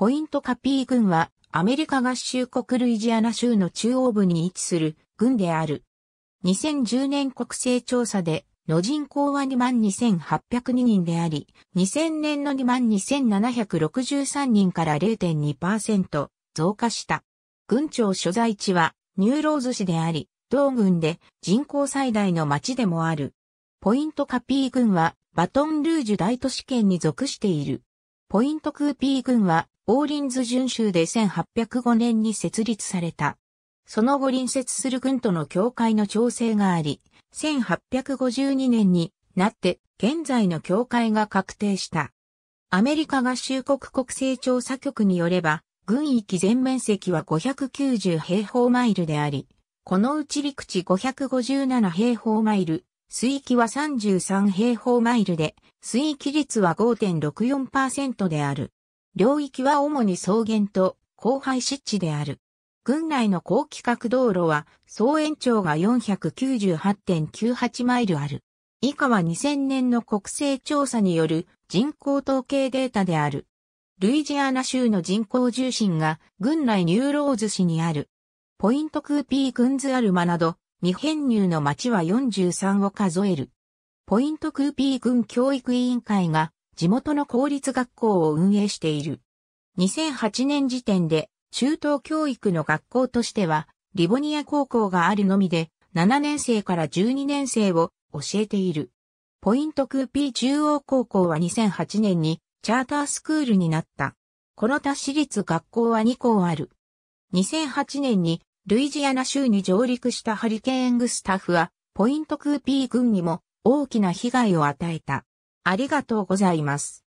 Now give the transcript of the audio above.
ポイントカピー郡はアメリカ合衆国ルイジアナ州の中央部に位置する郡である。2010年国勢調査での人口は22,802人であり、2000年の22,763人から0.2%増加した。郡庁所在地はニューローズ市であり、同郡で人口最大の町でもある。ポイントカピー郡はバトンルージュ大都市圏に属している。ポイントクーピー郡はオーリンズ巡州で1805年に設立された。その後隣接する軍との境界の調整があり、1852年になって現在の境界が確定した。アメリカ合衆国国勢調査局によれば、軍域全面積は590平方マイルであり、このうち陸地557平方マイル、水域は33平方マイルで、水域率は5.64%である。領域は主に草原と荒廃湿地である。郡内の高規格道路は総延長が498.98マイルある。以下は2000年の国勢調査による人口統計データである。ルイジアナ州の人口重心が郡内ニューローズ市にある。ポイントクーピーグンズアルマなど未編入の町は43を数える。ポイントクーピー郡教育委員会が地元の公立学校を運営している。2008年時点で中等教育の学校としてはリボニア高校があるのみで7年生から12年生を教えている。ポイントクーピー中央高校は2008年にチャータースクールになった。この他私立学校は2校ある。2008年にルイジアナ州に上陸したハリケーングスタッフはポイントクーピー軍にも大きな被害を与えた。ありがとうございます。